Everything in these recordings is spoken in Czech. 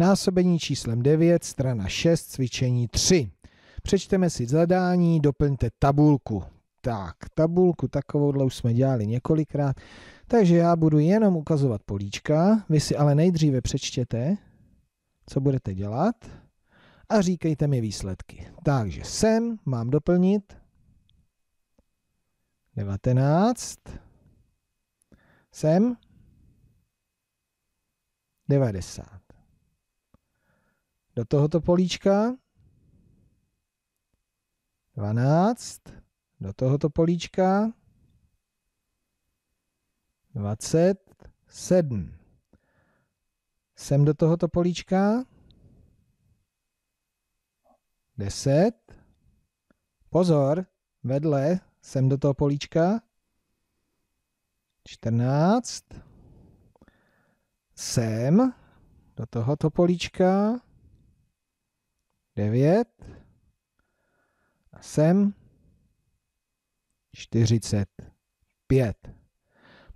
násobení číslem 9, strana 6, cvičení 3. Přečteme si zadání, doplňte tabulku. Tak, tabulku takovouhle už jsme dělali několikrát, takže já budu jenom ukazovat políčka, vy si ale nejdříve přečtěte, co budete dělat a říkejte mi výsledky. Takže sem mám doplnit 19, sem 90 do tohoto políčka, 12, do tohoto políčka, 27. Sem do tohoto políčka, 10. Pozor, vedle, sem do toho políčka, 14. Sem do tohoto políčka, 9 a sem 45.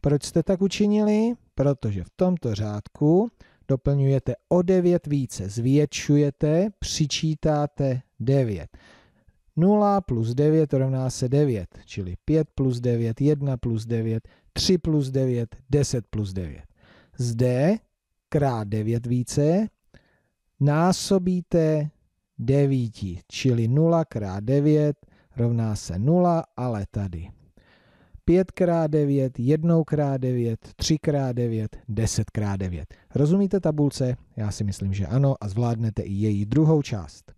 Proč jste tak učinili? Protože v tomto řádku doplňujete o 9 více, zvětšujete, přičítáte 9. 0 plus 9 rovná se 9, čili 5 plus 9, 1 plus 9, 3 plus 9, 10 plus 9. Zde krát 9 více násobíte 9, čili 0 x 9 rovná se 0, ale tady 5 x 9, 1 x 9, 3 x 9, 10 x 9. Rozumíte tabulce? Já si myslím, že ano a zvládnete i její druhou část.